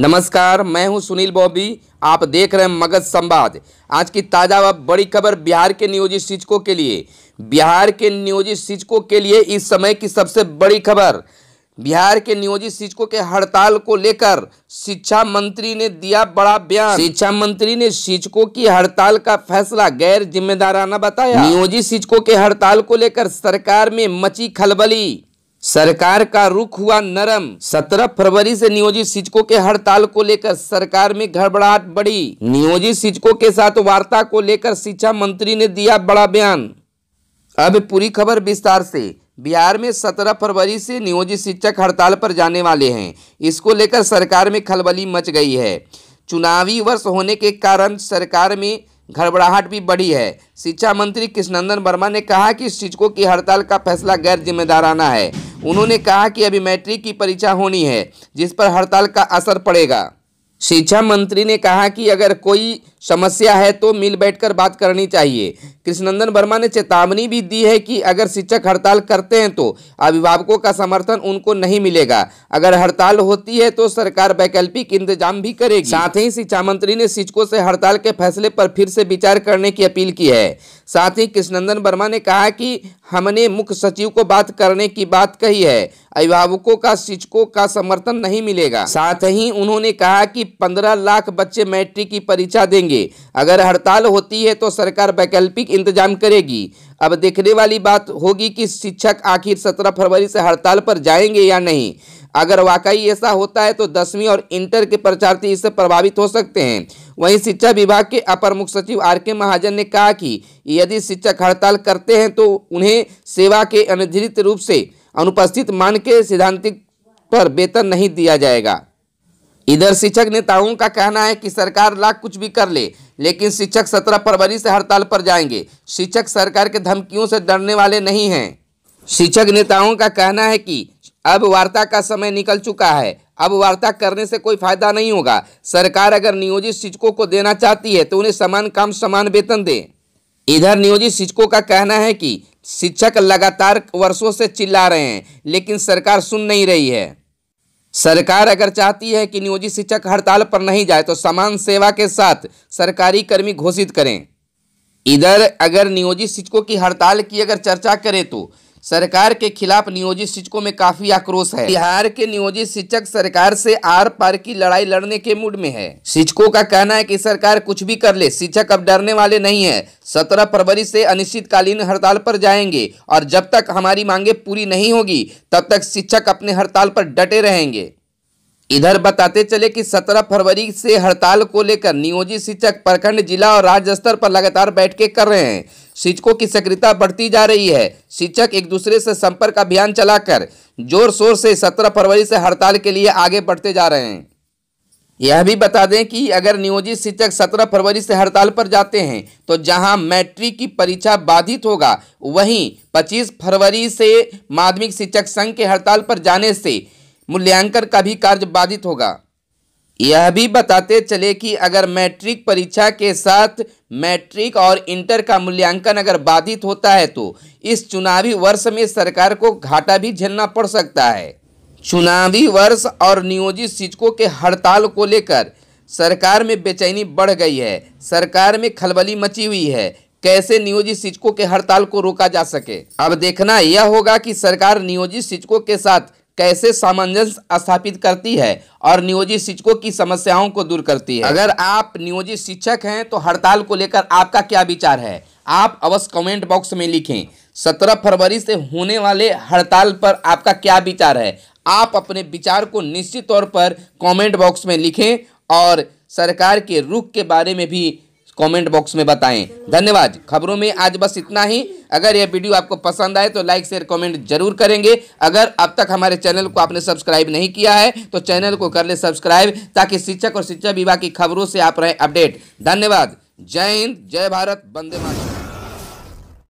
नमस्कार मैं हूं सुनील बॉबी आप देख रहे हैं मगध संवाद आज की ताज़ा व बड़ी खबर बिहार के नियोजित शिक्षकों के लिए बिहार के नियोजित शिक्षकों के लिए इस समय की सबसे बड़ी खबर बिहार के नियोजित शिक्षकों के हड़ताल को लेकर शिक्षा मंत्री ने दिया बड़ा बयान शिक्षा मंत्री ने शिक्षकों की हड़ताल का फैसला गैर जिम्मेदाराना बताया नियोजित शिक्षकों के हड़ताल को लेकर सरकार में मची खलबली सरकार का रुख हुआ नरम 17 फरवरी से नियोजित शिक्षकों के हड़ताल को लेकर सरकार में गड़बड़ाहट बढ़ी नियोजित शिक्षकों के साथ वार्ता को लेकर शिक्षा मंत्री ने दिया बड़ा बयान अब पूरी खबर विस्तार से बिहार में 17 फरवरी से नियोजित शिक्षक हड़ताल पर जाने वाले हैं इसको लेकर सरकार में खलबली मच गई है चुनावी वर्ष होने के कारण सरकार में घबराहट भी बढ़ी है शिक्षा मंत्री कृष्णनंदन वर्मा ने कहा कि शिक्षकों की हड़ताल का फैसला गैर जिम्मेदाराना है उन्होंने कहा कि अभी मैट्रिक की परीक्षा होनी है जिस पर हड़ताल का असर पड़ेगा शिक्षा मंत्री ने कहा कि अगर कोई समस्या है तो मिल बैठकर बात करनी चाहिए कृष्णनंदन वर्मा ने चेतावनी भी दी है कि अगर शिक्षक हड़ताल करते हैं तो अभिभावकों का समर्थन उनको नहीं मिलेगा अगर हड़ताल होती है तो सरकार वैकल्पिक इंतजाम भी करेगी साथ ही शिक्षा मंत्री ने शिक्षकों से हड़ताल के फैसले पर फिर से विचार करने की अपील की है साथ ही कृष्णनंदन वर्मा ने कहा कि हमने मुख्य सचिव को बात करने की बात कही है अभिभावकों का शिक्षकों का समर्थन नहीं मिलेगा साथ ही उन्होंने कहा कि पंद्रह लाख बच्चे मैट्रिक की परीक्षा देंगे करेंगे अगर हड़ताल होती है तो सरकार वैकल्पिक इंतजाम करेगी अब देखने वाली बात होगी कि शिक्षक आखिर सत्रह फरवरी से हड़ताल पर जाएंगे या नहीं अगर वाकई ऐसा होता है तो दसवीं और इंटर के परीक्षार्थी इससे प्रभावित हो सकते हैं वहीं शिक्षा विभाग के अपर मुख्य सचिव आर के महाजन ने कहा कि यदि शिक्षक हड़ताल करते हैं तो उन्हें सेवा के अनधिकृत रूप से अनुपस्थित मान के सिद्धांतिक पर वेतन नहीं दिया जाएगा इधर शिक्षक नेताओं का कहना है कि सरकार लाख कुछ भी कर ले लेकिन शिक्षक सत्रह फरवरी से हड़ताल पर जाएंगे शिक्षक सरकार के धमकियों से डरने वाले नहीं हैं शिक्षक नेताओं का कहना है कि अब वार्ता का समय निकल चुका है अब वार्ता करने से कोई फायदा नहीं होगा सरकार अगर नियोजित शिक्षकों को देना चाहती है तो उन्हें समान काम समान वेतन दे इधर नियोजित शिक्षकों का कहना है कि शिक्षक लगातार वर्षों से चिल्ला रहे हैं लेकिन सरकार सुन नहीं रही है सरकार अगर चाहती है कि नियोजित शिक्षक हड़ताल पर नहीं जाए तो समान सेवा के साथ सरकारी कर्मी घोषित करें इधर अगर नियोजित शिक्षकों की हड़ताल की अगर चर्चा करें तो सरकार के खिलाफ नियोजित शिक्षकों में काफी आक्रोश है बिहार के नियोजित शिक्षक सरकार से आर पार की लड़ाई लड़ने के मूड में है शिक्षकों का कहना है कि सरकार कुछ भी कर ले शिक्षक अब डरने वाले नहीं है सत्रह फरवरी से अनिश्चितकालीन हड़ताल पर जाएंगे और जब तक हमारी मांगे पूरी नहीं होगी तब तक शिक्षक अपने हड़ताल पर डटे रहेंगे इधर बताते चले कि 17 फरवरी से हड़ताल को लेकर नियोजित शिक्षक प्रखंड जिला और राज्य स्तर पर लगातार बैठकें कर रहे हैं शिक्षकों की सक्रियता बढ़ती जा रही है शिक्षक एक दूसरे से संपर्क अभियान चलाकर जोर शोर से 17 फरवरी से हड़ताल के लिए आगे बढ़ते जा रहे हैं यह भी बता दें कि अगर नियोजित शिक्षक 17 फरवरी से हड़ताल पर जाते हैं तो जहां मैट्रिक की परीक्षा बाधित होगा वहीं 25 फरवरी से माध्यमिक शिक्षक संघ के हड़ताल पर जाने से मूल्यांकन का भी कार्य बाधित होगा यह भी बताते चले कि अगर मैट्रिक परीक्षा के साथ मैट्रिक और इंटर का मूल्यांकन अगर बाधित होता है तो इस चुनावी वर्ष में सरकार को घाटा भी झेलना पड़ सकता है चुनावी वर्ष और नियोजित शिक्षकों के हड़ताल को लेकर सरकार में बेचैनी बढ़ गई है सरकार में खलबली मची हुई है कैसे नियोजित शिक्षकों के हड़ताल को रोका जा सके अब देखना यह होगा कि सरकार नियोजित शिक्षकों के साथ कैसे सामंजस्य स्थापित करती है और नियोजित शिक्षकों की समस्याओं को दूर करती है अगर आप नियोजित शिक्षक हैं तो हड़ताल को लेकर आपका क्या विचार है आप अवश्य कमेंट बॉक्स में लिखें सत्रह फरवरी से होने वाले हड़ताल पर आपका क्या विचार है आप अपने विचार को निश्चित तौर पर कमेंट बॉक्स में लिखें और सरकार के रुख के बारे में भी कमेंट बॉक्स में बताएं धन्यवाद खबरों में आज बस इतना ही अगर यह वीडियो आपको पसंद आए तो लाइक शेयर कमेंट जरूर करेंगे अगर अब तक हमारे चैनल को आपने सब्सक्राइब नहीं किया है तो चैनल को कर ले सब्सक्राइब ताकि शिक्षक और शिक्षा विभाग की खबरों से आप रहें अपडेट धन्यवाद जय हिंद जय भारत वंदे मातरम